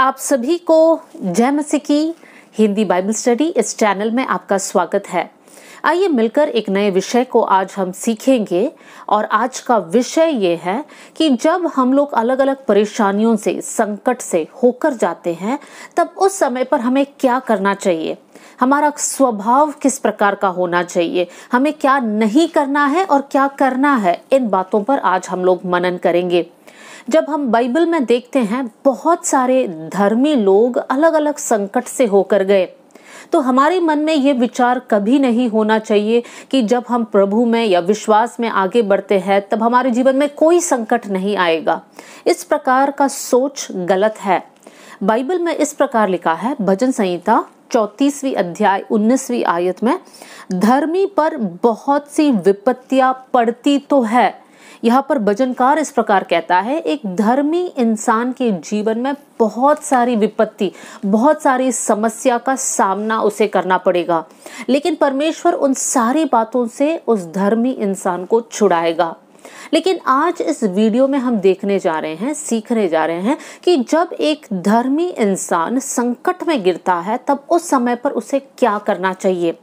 आप सभी को जय मसीह की हिंदी बाइबल स्टडी इस चैनल में आपका स्वागत है आइए मिलकर एक नए विषय को आज हम सीखेंगे और आज का विषय ये है कि जब हम लोग अलग अलग परेशानियों से संकट से होकर जाते हैं तब उस समय पर हमें क्या करना चाहिए हमारा स्वभाव किस प्रकार का होना चाहिए हमें क्या नहीं करना है और क्या करना है इन बातों पर आज हम लोग मनन करेंगे जब हम बाइबल में देखते हैं बहुत सारे धर्मी लोग अलग अलग संकट से होकर गए तो हमारे मन में ये विचार कभी नहीं होना चाहिए कि जब हम प्रभु में या विश्वास में आगे बढ़ते हैं तब हमारे जीवन में कोई संकट नहीं आएगा इस प्रकार का सोच गलत है बाइबल में इस प्रकार लिखा है भजन संहिता चौतीसवीं अध्याय उन्नीसवीं आयत में धर्मी पर बहुत सी विपत्तियां पड़ती तो है यहाँ पर भजनकार इस प्रकार कहता है एक धर्मी इंसान के जीवन में बहुत सारी विपत्ति बहुत सारी समस्या का सामना उसे करना पड़ेगा लेकिन परमेश्वर उन सारी बातों से उस धर्मी इंसान को छुड़ाएगा लेकिन आज इस वीडियो में हम देखने जा रहे हैं सीखने जा रहे हैं कि जब एक धर्मी इंसान संकट में गिरता है तब उस समय पर उसे क्या करना चाहिए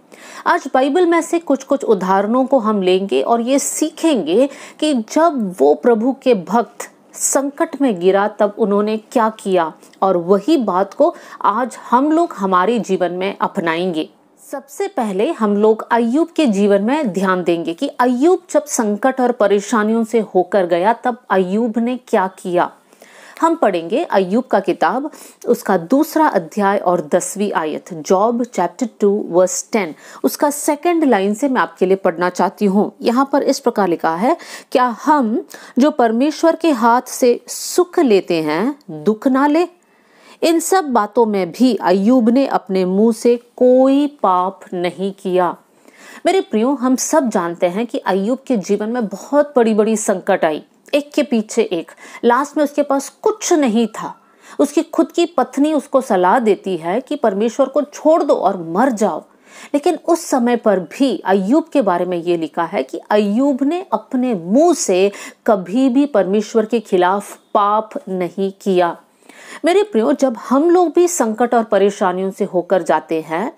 आज बाइबल में से कुछ कुछ उदाहरणों को हम लेंगे और ये सीखेंगे कि जब वो प्रभु के भक्त संकट में गिरा तब उन्होंने क्या किया और वही बात को आज हम लोग हमारे जीवन में अपनाएंगे सबसे पहले हम लोग अयुब के जीवन में ध्यान देंगे कि अयुब जब संकट और परेशानियों से होकर गया तब अयुब ने क्या किया हम पढ़ेंगे अयुब का किताब उसका दूसरा अध्याय और दसवीं आयत Job chapter two verse ten उसका सेकंड लाइन से मैं आपके लिए पढ़ना चाहती हूँ यहाँ पर इस प्रकार लिखा है क्या हम जो परमेश्वर के हाथ से सुख लेते हैं दुख ना ले इन सब बातों में भी अयूब ने अपने मुंह से कोई पाप नहीं किया मेरे प्रियो हम सब जानते हैं कि अयूब के जीवन में बहुत बड़ी बड़ी संकट आई एक के पीछे एक लास्ट में उसके पास कुछ नहीं था उसकी खुद की पत्नी उसको सलाह देती है कि परमेश्वर को छोड़ दो और मर जाओ लेकिन उस समय पर भी अयूब के बारे में ये लिखा है कि अयूब ने अपने मुंह से कभी भी परमेश्वर के खिलाफ पाप नहीं किया मेरे प्रियो जब हम लोग भी संकट और परेशानियों से होकर जाते हैं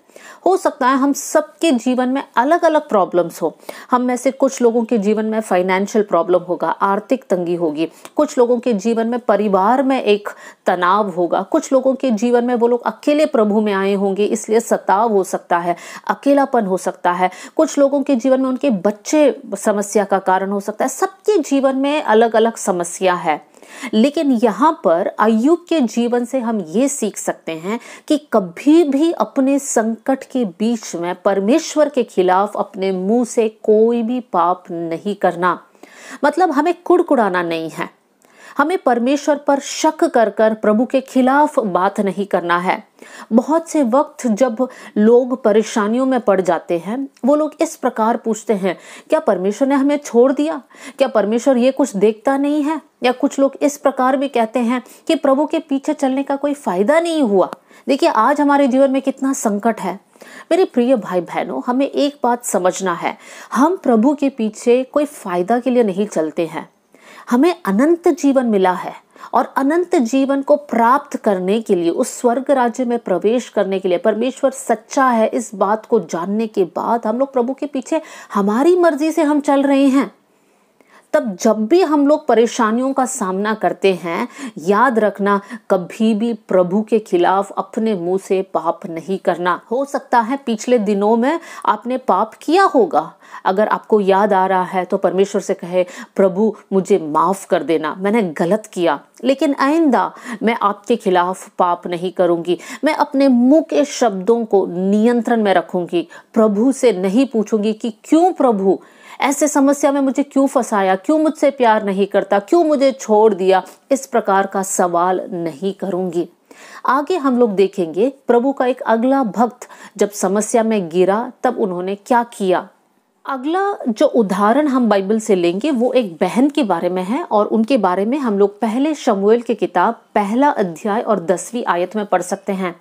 हो सकता है हम सबके जीवन में अलग अलग प्रॉब्लम्स हो हम में से कुछ लोगों के जीवन में फाइनेंशियल प्रॉब्लम होगा आर्थिक तंगी होगी कुछ लोगों के जीवन में परिवार में एक तनाव होगा कुछ लोगों के जीवन में वो लोग अकेले प्रभु में आए होंगे इसलिए सताव हो सकता है अकेलापन हो सकता है कुछ लोगों के जीवन में उनके बच्चे समस्या का कारण हो सकता है सबके जीवन में अलग अलग समस्या है लेकिन यहां पर अयुब के जीवन से हम ये सीख सकते हैं कि कभी भी अपने संकट के बीच में परमेश्वर के खिलाफ अपने मुंह से कोई भी पाप नहीं करना मतलब हमें कुड़कुड़ाना नहीं है हमें परमेश्वर पर शक कर कर प्रभु के खिलाफ बात नहीं करना है बहुत से वक्त जब लोग परेशानियों में पड़ जाते हैं वो लोग इस प्रकार पूछते हैं क्या परमेश्वर ने हमें छोड़ दिया क्या परमेश्वर ये कुछ देखता नहीं है या कुछ लोग इस प्रकार भी कहते हैं कि प्रभु के पीछे चलने का कोई फायदा नहीं हुआ देखिए आज हमारे जीवन में कितना संकट है मेरे प्रिय भाई बहनों हमें एक बात समझना है हम प्रभु के पीछे कोई फायदा के लिए नहीं चलते हैं हमें अनंत जीवन मिला है और अनंत जीवन को प्राप्त करने के लिए उस स्वर्ग राज्य में प्रवेश करने के लिए परमेश्वर सच्चा है इस बात को जानने के बाद हम लोग प्रभु के पीछे हमारी मर्जी से हम चल रहे हैं तब जब भी हम लोग परेशानियों का सामना करते हैं याद रखना कभी भी प्रभु के खिलाफ अपने मुंह से पाप नहीं करना हो सकता है पिछले दिनों में आपने पाप किया होगा अगर आपको याद आ रहा है तो परमेश्वर से कहे प्रभु मुझे माफ़ कर देना मैंने गलत किया लेकिन आइंदा मैं आपके खिलाफ पाप नहीं करूंगी मैं अपने मुंह के शब्दों को नियंत्रण में रखूंगी प्रभु से नहीं पूछूंगी कि क्यों प्रभु ऐसे समस्या में मुझे क्यों फंसाया क्यों मुझसे प्यार नहीं करता क्यों मुझे छोड़ दिया इस प्रकार का सवाल नहीं करूंगी आगे हम लोग देखेंगे प्रभु का एक अगला भक्त जब समस्या में गिरा तब उन्होंने क्या किया अगला जो उदाहरण हम बाइबल से लेंगे वो एक बहन के बारे में है और उनके बारे में हम लोग पहले शमुएल की किताब पहला अध्याय और दसवीं आयत में पढ़ सकते हैं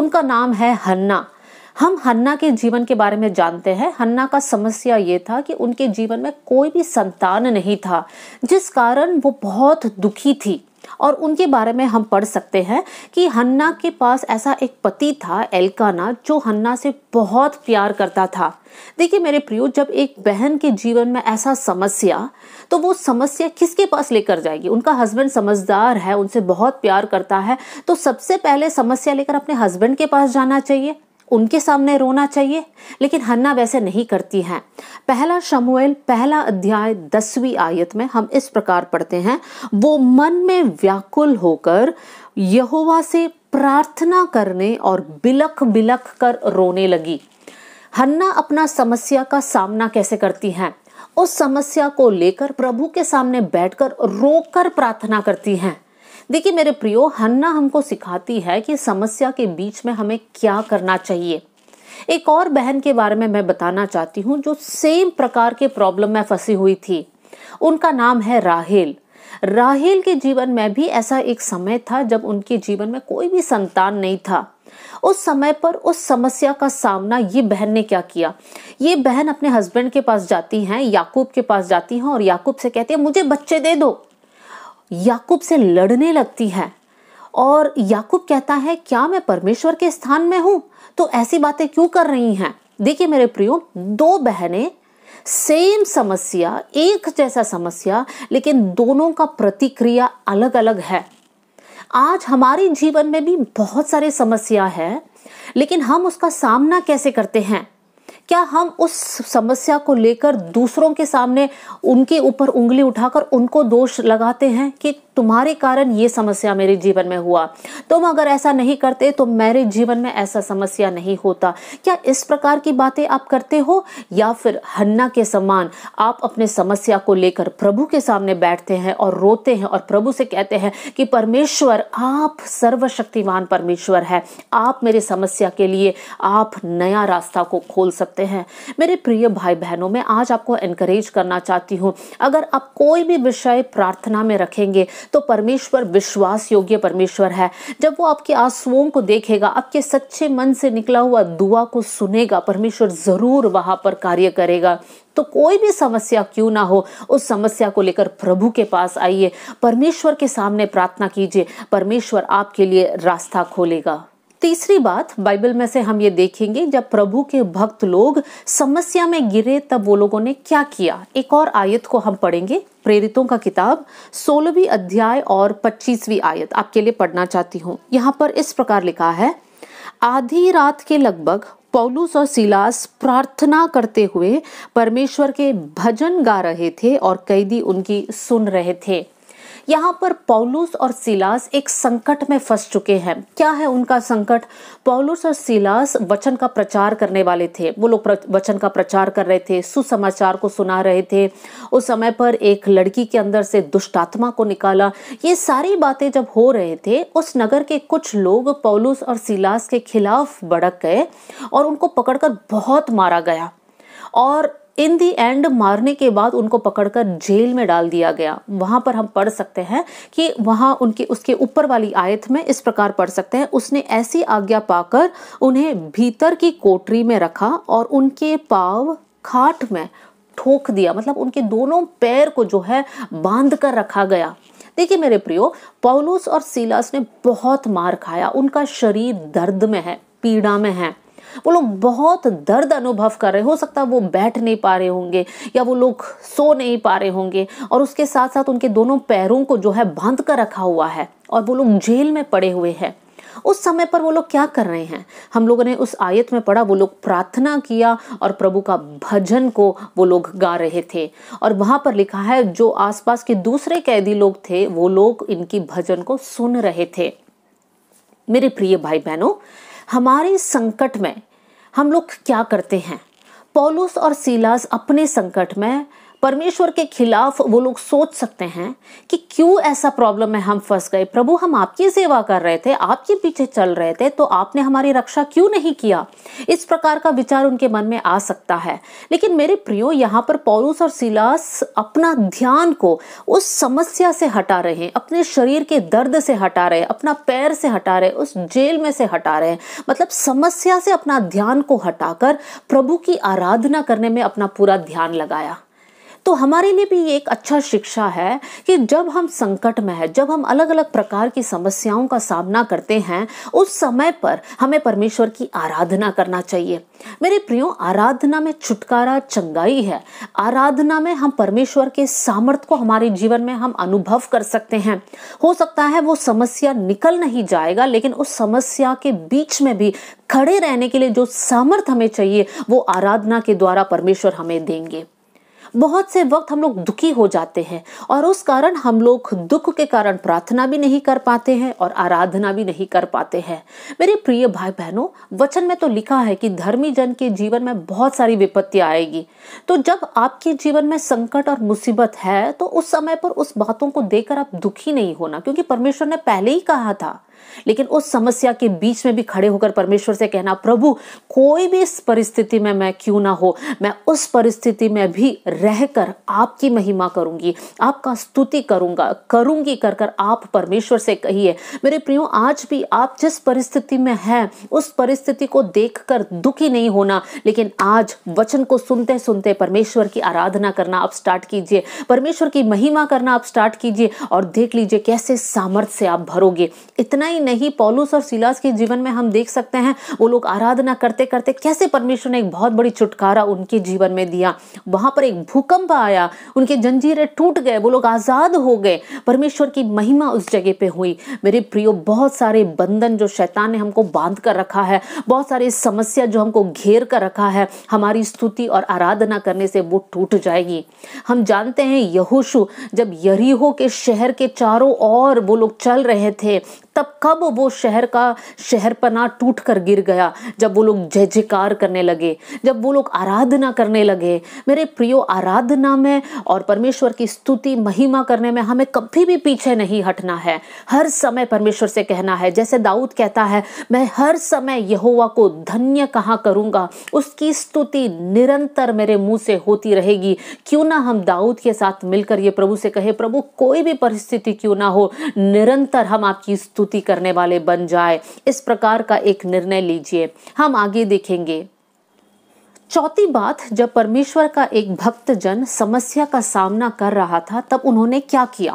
उनका नाम है हन्ना हम हन्ना के जीवन के बारे में जानते हैं हन्ना का समस्या ये था कि उनके जीवन में कोई भी संतान नहीं था जिस कारण वो बहुत दुखी थी और उनके बारे में हम पढ़ सकते हैं कि हन्ना के पास ऐसा एक पति था एलकाना जो हन्ना से बहुत प्यार करता था देखिए मेरे प्रियो जब एक बहन के जीवन में ऐसा समस्या तो वो समस्या किसके पास लेकर जाएगी उनका हस्बैंड समझदार है उनसे बहुत प्यार करता है तो सबसे पहले समस्या लेकर अपने हस्बैंड के पास जाना चाहिए उनके सामने रोना चाहिए लेकिन हन्ना वैसे नहीं करती हैं पहला शमुएल पहला अध्याय दसवीं आयत में हम इस प्रकार पढ़ते हैं वो मन में व्याकुल होकर यहोवा से प्रार्थना करने और बिलख बिलख कर रोने लगी हन्ना अपना समस्या का सामना कैसे करती हैं उस समस्या को लेकर प्रभु के सामने बैठकर रोकर प्रार्थना करती हैं देखिए मेरे प्रियो हन्ना हमको सिखाती है कि समस्या के बीच में हमें क्या करना चाहिए एक और बहन के बारे में मैं बताना चाहती हूँ जो सेम प्रकार के प्रॉब्लम में फंसी हुई थी उनका नाम है राहेल राहेल के जीवन में भी ऐसा एक समय था जब उनके जीवन में कोई भी संतान नहीं था उस समय पर उस समस्या का सामना ये बहन ने क्या किया ये बहन अपने हस्बैंड के पास जाती हैं याकूब के पास जाती हैं और याकूब से कहती है मुझे बच्चे दे दो याकूब से लड़ने लगती है और याकूब कहता है क्या मैं परमेश्वर के स्थान में हूं तो ऐसी बातें क्यों कर रही हैं देखिए मेरे प्रियो दो बहनें सेम समस्या एक जैसा समस्या लेकिन दोनों का प्रतिक्रिया अलग अलग है आज हमारे जीवन में भी बहुत सारी समस्या है लेकिन हम उसका सामना कैसे करते हैं क्या हम उस समस्या को लेकर दूसरों के सामने उनके ऊपर उंगली उठाकर उनको दोष लगाते हैं कि तुम्हारे कारण ये समस्या मेरे जीवन में हुआ तुम अगर ऐसा नहीं करते तो मेरे जीवन में ऐसा समस्या नहीं होता क्या इस प्रकार की बातें आप करते हो या फिर हन्ना के समान आप अपने समस्या को लेकर प्रभु के सामने बैठते हैं और रोते हैं और प्रभु से कहते हैं कि परमेश्वर आप सर्वशक्तिमान परमेश्वर है आप मेरे समस्या के लिए आप नया रास्ता को खोल सकते करते हैं मेरे प्रिय भाई बहनों में आज आपको एनकरेज करना चाहती हूँ अगर आप कोई भी विषय प्रार्थना में रखेंगे तो परमेश्वर विश्वास योग्य परमेश्वर है जब वो आपके आंसुओं को देखेगा आपके सच्चे मन से निकला हुआ दुआ को सुनेगा परमेश्वर ज़रूर वहां पर कार्य करेगा तो कोई भी समस्या क्यों ना हो उस समस्या को लेकर प्रभु के पास आइए परमेश्वर के सामने प्रार्थना कीजिए परमेश्वर आपके लिए रास्ता खोलेगा तीसरी बात बाइबल में से हम ये देखेंगे जब प्रभु के भक्त लोग समस्या में गिरे तब वो लोगों ने क्या किया एक और आयत को हम पढ़ेंगे प्रेरितों का किताब सोलहवीं अध्याय और पच्चीसवीं आयत आपके लिए पढ़ना चाहती हूँ यहाँ पर इस प्रकार लिखा है आधी रात के लगभग पौलुस और सिलास प्रार्थना करते हुए परमेश्वर के भजन गा रहे थे और कैदी उनकी सुन रहे थे यहाँ पर पौलुस और सिलास एक संकट में फंस चुके हैं क्या है उनका संकट पौलुस और सिलास वचन का प्रचार करने वाले थे वो लोग वचन का प्रचार कर रहे थे सुसमाचार को सुना रहे थे उस समय पर एक लड़की के अंदर से दुष्टात्मा को निकाला ये सारी बातें जब हो रहे थे उस नगर के कुछ लोग पौलुस और सिलास के खिलाफ भड़क गए और उनको पकड़कर बहुत मारा गया और इन दी एंड मारने के बाद उनको पकड़कर जेल में डाल दिया गया वहां पर हम पढ़ सकते हैं कि वहाँ उनके उसके ऊपर वाली आयत में इस प्रकार पढ़ सकते हैं उसने ऐसी आज्ञा पाकर उन्हें भीतर की कोटरी में रखा और उनके पाव खाट में ठोक दिया मतलब उनके दोनों पैर को जो है बांध कर रखा गया देखिए मेरे प्रियो पौलूस और सीलास ने बहुत मार खाया उनका शरीर दर्द में है पीड़ा में है वो लोग बहुत दर्द अनुभव कर रहे हो सकता है वो बैठ नहीं पा रहे होंगे या वो लोग सो नहीं पा रहे होंगे और उसके साथ साथ उनके दोनों पैरों को जो है बांध कर रखा हुआ है और वो लोग जेल में पड़े हुए हैं उस समय पर वो लोग क्या कर रहे हैं हम लोगों ने उस आयत में पढ़ा वो लोग प्रार्थना किया और प्रभु का भजन को वो लोग गा रहे थे और वहां पर लिखा है जो आसपास के दूसरे कैदी लोग थे वो लोग इनकी भजन को सुन रहे थे मेरे प्रिय भाई बहनों हमारे संकट में हम लोग क्या करते हैं पोलूस और सीलास अपने संकट में परमेश्वर के खिलाफ वो लोग सोच सकते हैं कि क्यों ऐसा प्रॉब्लम में हम फंस गए प्रभु हम आपकी सेवा कर रहे थे आपके पीछे चल रहे थे तो आपने हमारी रक्षा क्यों नहीं किया इस प्रकार का विचार उनके मन में आ सकता है लेकिन मेरे प्रियो यहाँ पर पौलुस और सिलास अपना ध्यान को उस समस्या से हटा रहे हैं अपने शरीर के दर्द से हटा रहे अपना पैर से हटा रहे उस जेल में से हटा रहे हैं मतलब समस्या से अपना ध्यान को हटाकर प्रभु की आराधना करने में अपना पूरा ध्यान लगाया तो हमारे लिए भी ये एक अच्छा शिक्षा है कि जब हम संकट में है जब हम अलग अलग प्रकार की समस्याओं का सामना करते हैं उस समय पर हमें परमेश्वर की आराधना करना चाहिए मेरे प्रियो आराधना में छुटकारा चंगाई है आराधना में हम परमेश्वर के सामर्थ को हमारे जीवन में हम अनुभव कर सकते हैं हो सकता है वो समस्या निकल नहीं जाएगा लेकिन उस समस्या के बीच में भी खड़े रहने के लिए जो सामर्थ हमें चाहिए वो आराधना के द्वारा परमेश्वर हमें देंगे बहुत से वक्त हम लोग दुखी हो जाते हैं और उस कारण हम लोग दुख के कारण प्रार्थना भी नहीं कर पाते हैं और आराधना भी नहीं कर पाते हैं मेरे प्रिय भाई बहनों वचन में तो लिखा है कि धर्मी जन के जीवन में बहुत सारी विपत्ति आएगी तो जब आपके जीवन में संकट और मुसीबत है तो उस समय पर उस बातों को देखकर आप दुखी नहीं होना क्योंकि परमेश्वर ने पहले ही कहा था लेकिन उस समस्या के बीच में भी खड़े होकर परमेश्वर से कहना प्रभु कोई भी इस परिस्थिति में मैं क्यों ना हो मैं उस परिस्थिति में भी रहकर आपकी महिमा करूंगी आपका स्तुति करूंगा करूंगी कर कर आप परमेश्वर से कहिए मेरे प्रियो आज भी आप जिस परिस्थिति में हैं उस परिस्थिति को देखकर दुखी नहीं होना लेकिन आज वचन को सुनते सुनते परमेश्वर की आराधना करना आप स्टार्ट कीजिए परमेश्वर की महिमा करना आप स्टार्ट कीजिए और देख लीजिए कैसे सामर्थ्य से आप भरोगे इतना ही ही नहीं पॉलुस और सिलास के जीवन में हम देख सकते हैं वो लोग आराधना करते करते कैसे परमेश्वर ने एक बहुत बड़ी छुटकारा उनके जीवन में दिया वहां पर एक भूकंप आया उनके जंजीरें टूट गए वो लोग आज़ाद हो गए परमेश्वर की महिमा उस जगह पे हुई मेरे प्रियो बहुत सारे बंधन जो शैतान ने हमको बांध कर रखा है बहुत सारी समस्या जो हमको घेर कर रखा है हमारी स्तुति और आराधना करने से वो टूट जाएगी हम जानते हैं यहोशु जब यरीहो के शहर के चारों ओर वो लोग चल रहे थे तब कब वो शहर का शहर पना टूट कर गिर गया जब वो लोग जय जयकार करने लगे जब वो लोग आराधना करने लगे मेरे प्रियो आराधना में और परमेश्वर की स्तुति महिमा करने में हमें कभी भी पीछे नहीं हटना है हर समय परमेश्वर से कहना है जैसे दाऊद कहता है मैं हर समय यहोवा को धन्य कहाँ करूँगा उसकी स्तुति निरंतर मेरे मुंह से होती रहेगी क्यों ना हम दाऊद के साथ मिलकर ये प्रभु से कहे प्रभु कोई भी परिस्थिति क्यों ना हो निरंतर हम आपकी स्तुति स्तुति करने वाले बन जाए इस प्रकार का एक निर्णय लीजिए हम आगे देखेंगे चौथी बात जब परमेश्वर का एक भक्त जन समस्या का सामना कर रहा था तब उन्होंने क्या किया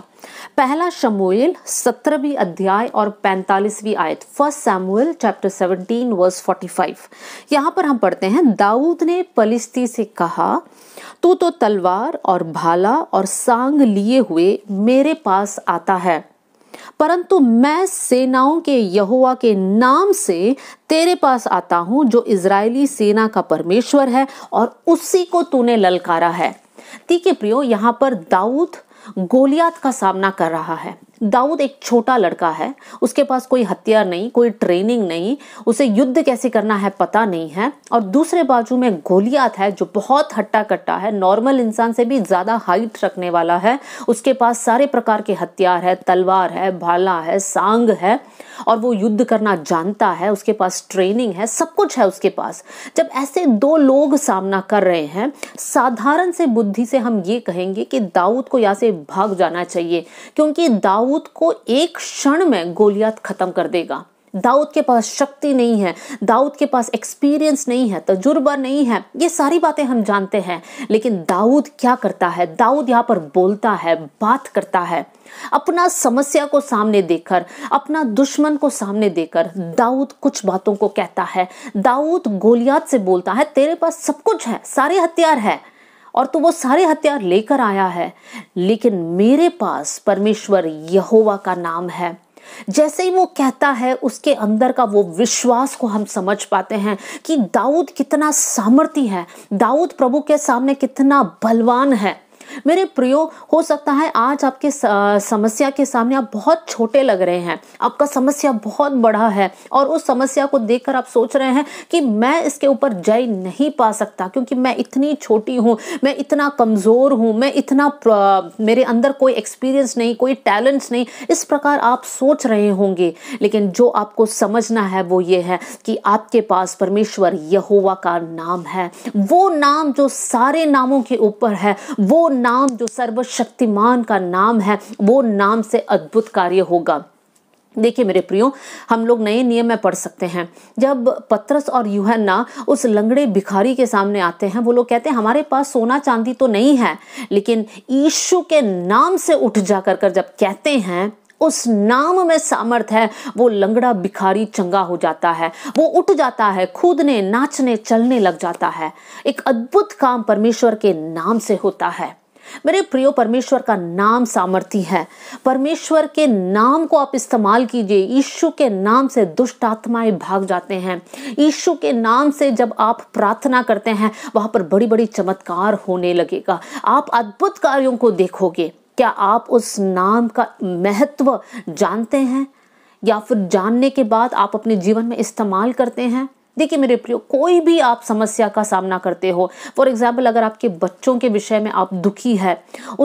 पहला शमूएल सत्रहवीं अध्याय और पैंतालीसवीं आयत first Samuel chapter seventeen verse forty five यहां पर हम पढ़ते हैं दाऊद ने पलिस्ती से कहा तू तो तलवार और भाला और सांग लिए हुए मेरे पास आता है परंतु मैं सेनाओं के यहुआ के नाम से तेरे पास आता हूं जो इजरायली सेना का परमेश्वर है और उसी को तूने ललकारा है ठीक है प्रियो यहां पर दाऊद गोलियात का सामना कर रहा है दाऊद एक छोटा लड़का है उसके पास कोई हथियार नहीं कोई ट्रेनिंग नहीं उसे युद्ध कैसे करना है पता नहीं है और दूसरे बाजू में गोलियात है जो बहुत हट्टा कट्टा है नॉर्मल इंसान से भी ज़्यादा हाइट रखने वाला है उसके पास सारे प्रकार के हथियार है तलवार है भाला है सांग है और वो युद्ध करना जानता है उसके पास ट्रेनिंग है सब कुछ है उसके पास जब ऐसे दो लोग सामना कर रहे हैं साधारण से बुद्धि से हम ये कहेंगे कि दाऊद को यहाँ से भाग जाना चाहिए क्योंकि दाऊद दाऊद को एक क्षण में गोलियात ख़त्म कर देगा दाऊद के पास शक्ति नहीं है दाऊद के पास एक्सपीरियंस नहीं है तजुर्बा नहीं है ये सारी बातें हम जानते हैं लेकिन दाऊद क्या करता है दाऊद यहाँ पर बोलता है बात करता है अपना समस्या को सामने देकर अपना दुश्मन को सामने देकर दाऊद कुछ बातों को कहता है दाऊद गोलियात से बोलता है तेरे पास सब कुछ है सारे हथियार है और तो वो सारे हथियार लेकर आया है लेकिन मेरे पास परमेश्वर यहोवा का नाम है जैसे ही वो कहता है उसके अंदर का वो विश्वास को हम समझ पाते हैं कि दाऊद कितना सामर्थी है दाऊद प्रभु के सामने कितना बलवान है मेरे प्रियो हो सकता है आज आपके समस्या के सामने आप बहुत छोटे लग रहे हैं आपका समस्या बहुत बड़ा है और उस समस्या को देखकर आप सोच रहे हैं कि मैं इसके ऊपर जय नहीं पा सकता क्योंकि मैं इतनी छोटी हूँ मैं इतना कमज़ोर हूँ मैं इतना मेरे अंदर कोई एक्सपीरियंस नहीं कोई टैलेंट्स नहीं इस प्रकार आप सोच रहे होंगे लेकिन जो आपको समझना है वो ये है कि आपके पास परमेश्वर यहोवा का नाम है वो नाम जो सारे नामों के ऊपर है वो नाम जो सर्वशक्तिमान का नाम है वो नाम से अद्भुत कार्य होगा देखिए मेरे प्रियो हम लोग नए नियम में पढ़ सकते हैं जब पत्रस और यूहना उस लंगड़े भिखारी के सामने आते हैं वो लोग कहते हैं हमारे पास सोना चांदी तो नहीं है लेकिन ईशु के नाम से उठ जा कर, कर जब कहते हैं उस नाम में सामर्थ है वो लंगड़ा भिखारी चंगा हो जाता है वो उठ जाता है खुदने नाचने चलने लग जाता है एक अद्भुत काम परमेश्वर के नाम से होता है मेरे प्रियो परमेश्वर का नाम सामर्थ्य है परमेश्वर के नाम को आप इस्तेमाल कीजिए यीशु के नाम से दुष्ट आत्माएं भाग जाते हैं यीशु के नाम से जब आप प्रार्थना करते हैं वहां पर बड़ी बड़ी चमत्कार होने लगेगा आप अद्भुत कार्यों को देखोगे क्या आप उस नाम का महत्व जानते हैं या फिर जानने के बाद आप अपने जीवन में इस्तेमाल करते हैं देखिए मेरे प्रियो कोई भी आप समस्या का सामना करते हो फॉर एग्जाम्पल अगर आपके बच्चों के विषय में आप दुखी है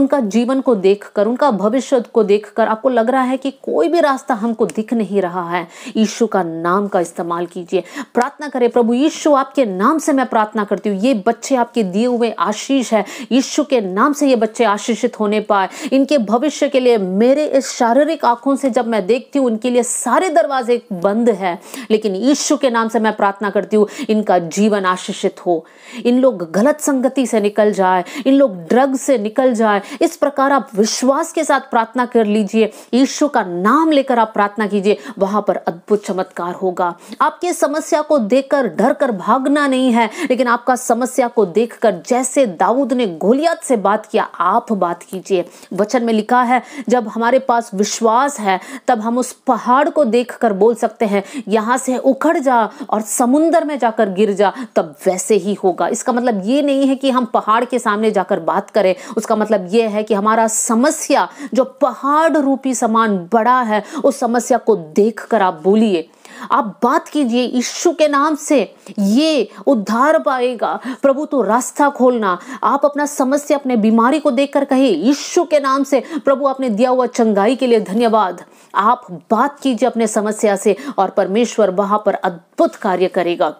उनका जीवन को देख कर उनका भविष्य को देख कर आपको लग रहा है कि कोई भी रास्ता हमको दिख नहीं रहा है यीशु का नाम का इस्तेमाल कीजिए प्रार्थना करें प्रभु यीशु आपके नाम से मैं प्रार्थना करती हूँ ये बच्चे आपके दिए हुए आशीष है यीशु के नाम से ये बच्चे आशीषित होने पाए इनके भविष्य के लिए मेरे इस शारीरिक आंखों से जब मैं देखती हूँ उनके लिए सारे दरवाजे बंद है लेकिन यीशु के नाम से मैं प्रार्थना प्रार्थना करती हूँ इनका जीवन आशीषित हो इन लोग गलत संगति से निकल जाए इन लोग ड्रग से निकल जाए इस प्रकार आप विश्वास के साथ प्रार्थना कर लीजिए ईश्वर का नाम लेकर आप प्रार्थना कीजिए वहां पर अद्भुत चमत्कार होगा आपकी समस्या को देखकर डर कर भागना नहीं है लेकिन आपका समस्या को देखकर जैसे दाऊद ने गोलियात से बात किया आप बात कीजिए वचन में लिखा है जब हमारे पास विश्वास है तब हम उस पहाड़ को देखकर बोल सकते हैं यहां से उखड़ जा और सम समुंदर में जाकर गिर जा तब वैसे ही होगा इसका मतलब ये नहीं है कि हम पहाड़ के सामने जाकर बात करें उसका मतलब ये है कि हमारा समस्या जो पहाड़ रूपी समान बड़ा है उस समस्या को देख कर आप बोलिए आप बात कीजिए यीशु के नाम से ये उद्धार पाएगा प्रभु तो रास्ता खोलना आप अपना समस्या अपने बीमारी को देखकर कहे यीशु के नाम से प्रभु आपने दिया हुआ चंगाई के लिए धन्यवाद आप बात कीजिए अपने समस्या से और परमेश्वर वहां पर अद्भुत कार्य करेगा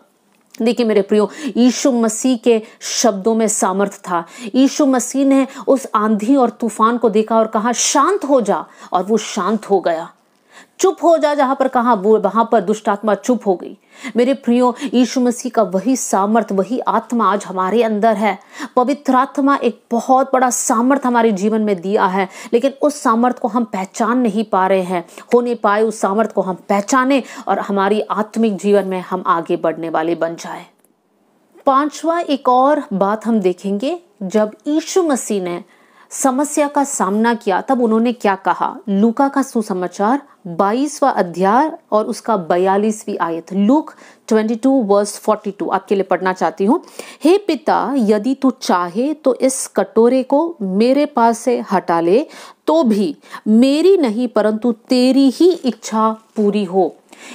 देखिए मेरे प्रियो यीशु मसीह के शब्दों में सामर्थ था यीशु मसीह ने उस आंधी और तूफान को देखा और कहा शांत हो जा और वो शांत हो गया चुप हो जा जहां पर कहा वो वहां पर दुष्ट आत्मा चुप हो गई मेरे प्रियो यीशु मसीह का वही सामर्थ वही आत्मा आज हमारे अंदर है पवित्र आत्मा एक बहुत बड़ा सामर्थ हमारे जीवन में दिया है लेकिन उस सामर्थ को हम पहचान नहीं पा रहे हैं हो नहीं पाए उस सामर्थ को हम पहचाने और हमारी आत्मिक जीवन में हम आगे बढ़ने वाले बन जाए पांचवा एक और बात हम देखेंगे जब यीशु मसीह ने समस्या का सामना किया तब उन्होंने क्या कहा लूका का सुसमाचार बाईसवा अध्याय और उसका बयालीसवीं आयत लूक 22 वर्स 42 आपके लिए पढ़ना चाहती हूँ हे पिता यदि तू चाहे तो इस कटोरे को मेरे पास से हटा ले तो भी मेरी नहीं परंतु तेरी ही इच्छा पूरी हो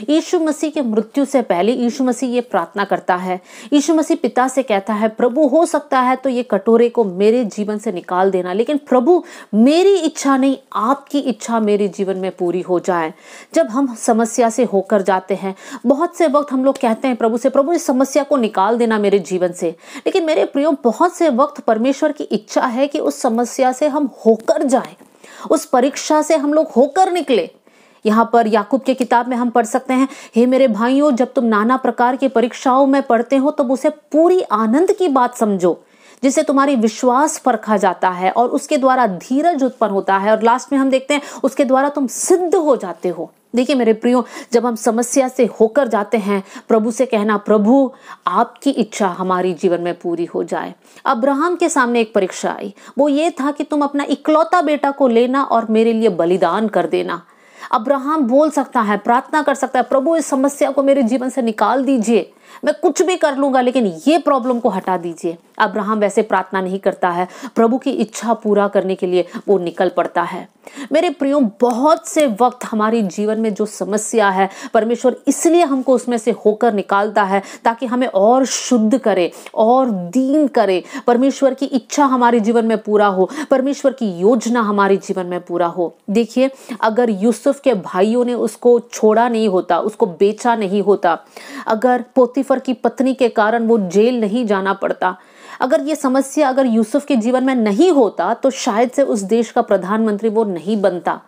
यीशु मसीह के मृत्यु से पहले यीशु मसीह ये प्रार्थना करता है यीशु मसीह पिता से कहता है प्रभु हो सकता है तो ये कटोरे को मेरे जीवन से निकाल देना लेकिन प्रभु मेरी इच्छा नहीं आपकी इच्छा मेरे जीवन में पूरी हो जाए जब हम समस्या से होकर जाते हैं बहुत से वक्त हम लोग कहते हैं प्रभु से प्रभु इस समस्या को निकाल देना मेरे जीवन से लेकिन मेरे प्रियो बहुत से वक्त परमेश्वर की इच्छा है कि उस समस्या से हम होकर जाए उस परीक्षा से हम लोग होकर निकले यहाँ पर याकूब के किताब में हम पढ़ सकते हैं हे मेरे भाइयों जब तुम नाना प्रकार की परीक्षाओं में पढ़ते हो तब उसे पूरी आनंद की बात समझो जिसे तुम्हारी विश्वास परखा जाता है और उसके द्वारा धीरज उत्पन्न होता है और लास्ट में हम देखते हैं उसके द्वारा तुम सिद्ध हो जाते हो देखिए मेरे प्रियो जब हम समस्या से होकर जाते हैं प्रभु से कहना प्रभु आपकी इच्छा हमारी जीवन में पूरी हो जाए अब्राहम के सामने एक परीक्षा आई वो ये था कि तुम अपना इकलौता बेटा को लेना और मेरे लिए बलिदान कर देना अब्राहम बोल सकता है प्रार्थना कर सकता है प्रभु इस समस्या को मेरे जीवन से निकाल दीजिए मैं कुछ भी कर लूंगा लेकिन ये प्रॉब्लम को हटा दीजिए अब्राहम वैसे प्रार्थना नहीं करता है प्रभु की इच्छा पूरा करने के लिए वो निकल पड़ता है मेरे प्रियो बहुत से वक्त हमारे जीवन में जो समस्या है परमेश्वर इसलिए हमको उसमें से होकर निकालता है ताकि हमें और शुद्ध करे और दीन करे परमेश्वर की इच्छा हमारे जीवन में पूरा हो परमेश्वर की योजना हमारे जीवन में पूरा हो देखिए अगर यूसुफ के भाइयों ने उसको छोड़ा नहीं होता उसको बेचा नहीं होता अगर पोती पोतीफर की पत्नी के कारण वो जेल नहीं जाना पड़ता अगर ये समस्या अगर यूसुफ के जीवन में नहीं होता तो शायद से उस देश का प्रधानमंत्री वो नहीं बनता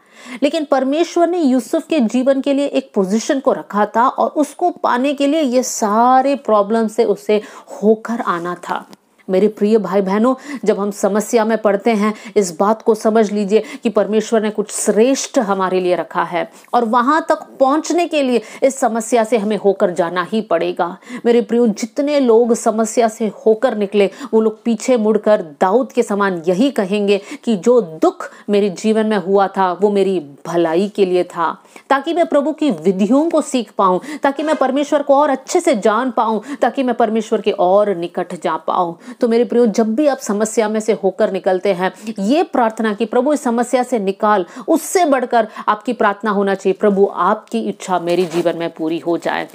लेकिन परमेश्वर ने यूसुफ के जीवन के लिए एक पोजीशन को रखा था और उसको पाने के लिए ये सारे प्रॉब्लम से उसे होकर आना था मेरे प्रिय भाई बहनों जब हम समस्या में पड़ते हैं इस बात को समझ लीजिए कि परमेश्वर ने कुछ श्रेष्ठ हमारे लिए रखा है और वहाँ तक पहुँचने के लिए इस समस्या से हमें होकर जाना ही पड़ेगा मेरे प्रियो जितने लोग समस्या से होकर निकले वो लोग पीछे मुड़कर दाऊद के समान यही कहेंगे कि जो दुख मेरे जीवन में हुआ था वो मेरी भलाई के लिए था ताकि मैं प्रभु की विधियों को सीख पाऊँ ताकि मैं परमेश्वर को और अच्छे से जान पाऊँ ताकि मैं परमेश्वर के और निकट जा पाऊँ तो मेरे प्रियो जब भी आप समस्या में से होकर निकलते हैं ये प्रार्थना की प्रभु इस समस्या से निकाल उससे बढ़कर आपकी प्रार्थना होना चाहिए प्रभु आपकी इच्छा मेरे जीवन में पूरी हो जाए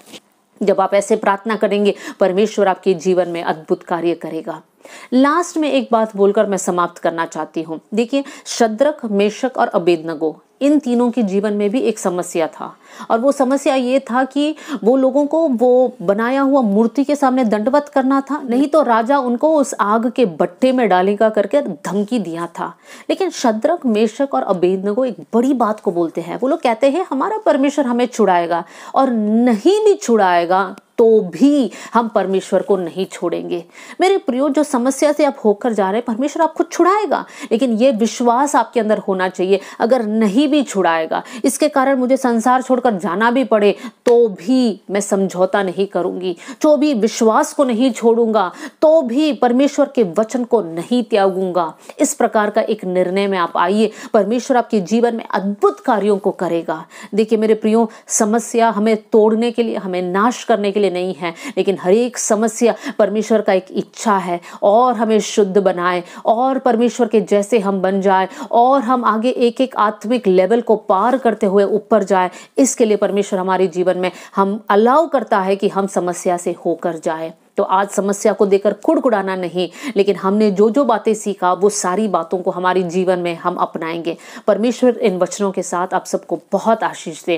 जब आप ऐसे प्रार्थना करेंगे परमेश्वर आपके जीवन में अद्भुत कार्य करेगा लास्ट में एक बात बोलकर मैं समाप्त करना चाहती हूँ देखिए शद्रक मेशक और अबेदनगो इन तीनों के जीवन में भी एक समस्या था और वो समस्या ये था कि वो लोगों को वो बनाया हुआ मूर्ति के सामने दंडवत करना था नहीं तो राजा उनको उस आग के बट्टे में डालेगा करके धमकी दिया था लेकिन शद्रक मेशक और को एक बड़ी बात को बोलते हैं वो लोग कहते हैं हमारा परमेश्वर हमें छुड़ाएगा और नहीं भी छुड़ाएगा तो भी हम परमेश्वर को नहीं छोड़ेंगे मेरे प्रियो जो समस्या से आप होकर जा रहे हैं परमेश्वर आपको छुड़ाएगा लेकिन ये विश्वास आपके अंदर होना चाहिए अगर नहीं भी छुड़ाएगा इसके कारण मुझे संसार छोड़कर जाना भी पड़े तो भी मैं समझौता नहीं करूंगी जो भी विश्वास को नहीं छोड़ूंगा तो भी परमेश्वर के वचन को नहीं त्यागूंगा इस प्रकार का एक निर्णय में आप आइए परमेश्वर आपके जीवन में अद्भुत कार्यों को करेगा देखिए मेरे प्रियो समस्या हमें तोड़ने के लिए हमें नाश करने के लिए लिए नहीं है लेकिन हर एक समस्या परमेश्वर का एक इच्छा है और हमें शुद्ध बनाए और परमेश्वर के जैसे हम बन जाए और हम आगे एक एक आत्मिक लेवल को पार करते हुए ऊपर जाए इसके लिए परमेश्वर हमारे जीवन में हम अलाउ करता है कि हम समस्या से होकर जाए तो आज समस्या को देकर कुड़कुड़ाना नहीं लेकिन हमने जो जो बातें सीखा वो सारी बातों को हमारे जीवन में हम अपनाएंगे परमेश्वर इन वचनों के साथ आप सबको बहुत आशीष दे